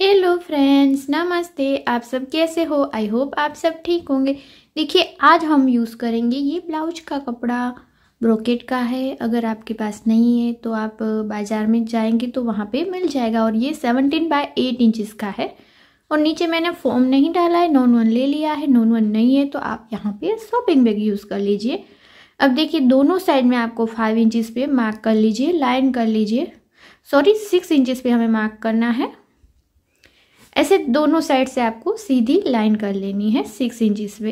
hello friends नमस्ते आप सब कैसे हो आई होप आप सब ठीक होंगे देखिए आज हम यूज़ करेंगे ये ब्लाउज का कपड़ा ब्रोकेट का है अगर आपके पास नहीं है तो आप बाज़ार में जाएंगे तो वहाँ पे मिल जाएगा और ये सेवनटीन बाय एट इंचज़ का है और नीचे मैंने फॉर्म नहीं डाला है नॉन वन ले लिया है नॉन वन नहीं है तो आप यहाँ पर शॉपिंग बैग यूज़ कर लीजिए अब देखिए दोनों साइड में आपको फाइव इंचज़ पर मार्क कर लीजिए लाइन कर लीजिए सॉरी सिक्स इंचज़ पर हमें मार्क करना है ऐसे दोनों साइड से आपको सीधी लाइन कर लेनी है सिक्स इंचिस पे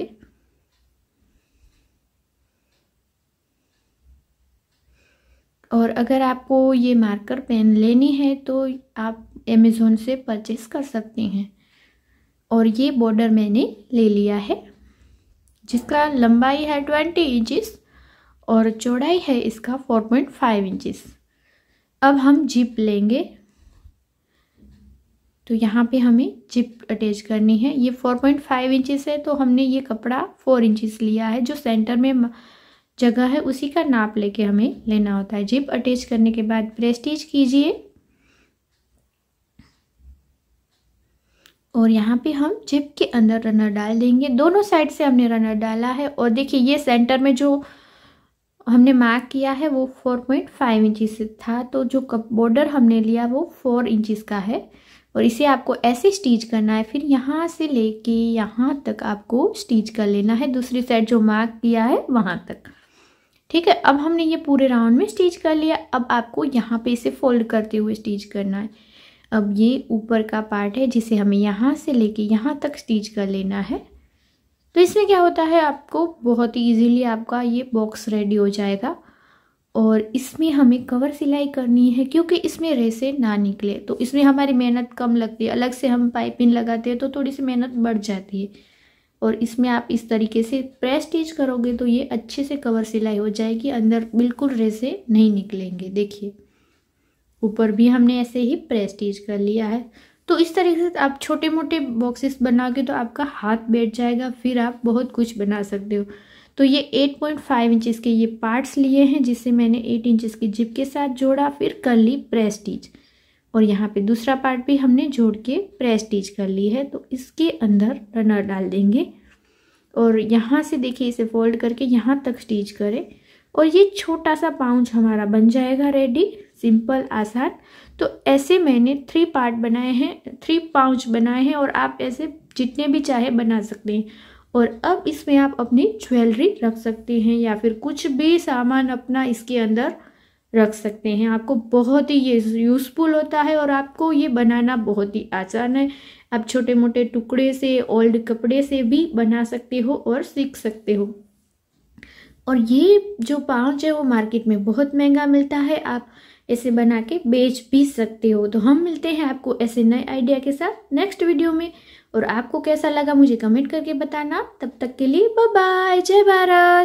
और अगर आपको ये मार्कर पेन लेनी है तो आप अमेज़ोन से परचेस कर सकते हैं और ये बॉर्डर मैंने ले लिया है जिसका लंबाई है ट्वेंटी इंचिस और चौड़ाई है इसका फोर पॉइंट फाइव इंचिस अब हम जिप लेंगे तो यहाँ पे हमें जिप अटैच करनी है ये फोर पॉइंट फाइव है तो हमने ये कपड़ा फोर इंचिस लिया है जो सेंटर में जगह है उसी का नाप लेके हमें लेना होता है जिप अटैच करने के बाद प्रेस्टिज कीजिए और यहाँ पे हम जिप के अंदर रनर डाल देंगे दोनों साइड से हमने रनर डाला है और देखिए ये सेंटर में जो हमने मार्क किया है वो फोर पॉइंट फाइव इंचिस था तो जो बॉर्डर हमने लिया वो फोर इंचिस का है और इसे आपको ऐसे स्टिच करना है फिर यहाँ से लेके यहाँ तक आपको स्टिच कर लेना है दूसरी साइड जो मार्क किया है वहाँ तक ठीक है अब हमने ये पूरे राउंड में स्टिच कर लिया अब आपको यहाँ पे इसे फोल्ड करते हुए स्टिच करना है अब ये ऊपर का पार्ट है जिसे हमें यहाँ से लेके यहाँ तक स्टिच कर लेना है तो इसमें क्या होता है आपको बहुत ही ईजीली आपका ये बॉक्स रेडी हो जाएगा और इसमें हमें कवर सिलाई करनी है क्योंकि इसमें रेसे ना निकले तो इसमें हमारी मेहनत कम लगती है अलग से हम पाइपिंग लगाते हैं तो थोड़ी सी मेहनत बढ़ जाती है और इसमें आप इस तरीके से प्रेस स्टिच करोगे तो ये अच्छे से कवर सिलाई हो जाएगी अंदर बिल्कुल रेसे नहीं निकलेंगे देखिए ऊपर भी हमने ऐसे ही प्रेस स्टिच कर लिया है तो इस तरीके से आप छोटे मोटे बॉक्सेस बनाओगे तो आपका हाथ बैठ जाएगा फिर आप बहुत कुछ बना सकते हो तो ये 8.5 इंचेस के ये पार्ट्स लिए हैं जिसे मैंने 8 इंचेस की जिप के साथ जोड़ा फिर कर ली प्रेस और यहाँ पे दूसरा पार्ट भी हमने जोड़ के प्रेस कर ली है तो इसके अंदर रनर डाल देंगे और यहाँ से देखिए इसे फोल्ड करके यहाँ तक स्टीच करें और ये छोटा सा पाउच हमारा बन जाएगा रेडी सिंपल आसान तो ऐसे मैंने थ्री पार्ट बनाए हैं थ्री पाउच बनाए हैं और आप ऐसे जितने भी चाहे बना सकते हैं और अब इसमें आप अपनी ज्वेलरी रख सकते हैं या फिर कुछ भी सामान अपना इसके अंदर रख सकते हैं आपको बहुत ही ये यूज़फुल होता है और आपको ये बनाना बहुत ही आसान है आप छोटे मोटे टुकड़े से ओल्ड कपड़े से भी बना सकते हो और सीख सकते हो और ये जो पाउच है वो मार्केट में बहुत महंगा मिलता है आप ऐसे बना के बेच भी सकते हो तो हम मिलते हैं आपको ऐसे नए आइडिया के साथ नेक्स्ट वीडियो में और आपको कैसा लगा मुझे कमेंट करके बताना तब तक के लिए बाय जय भारत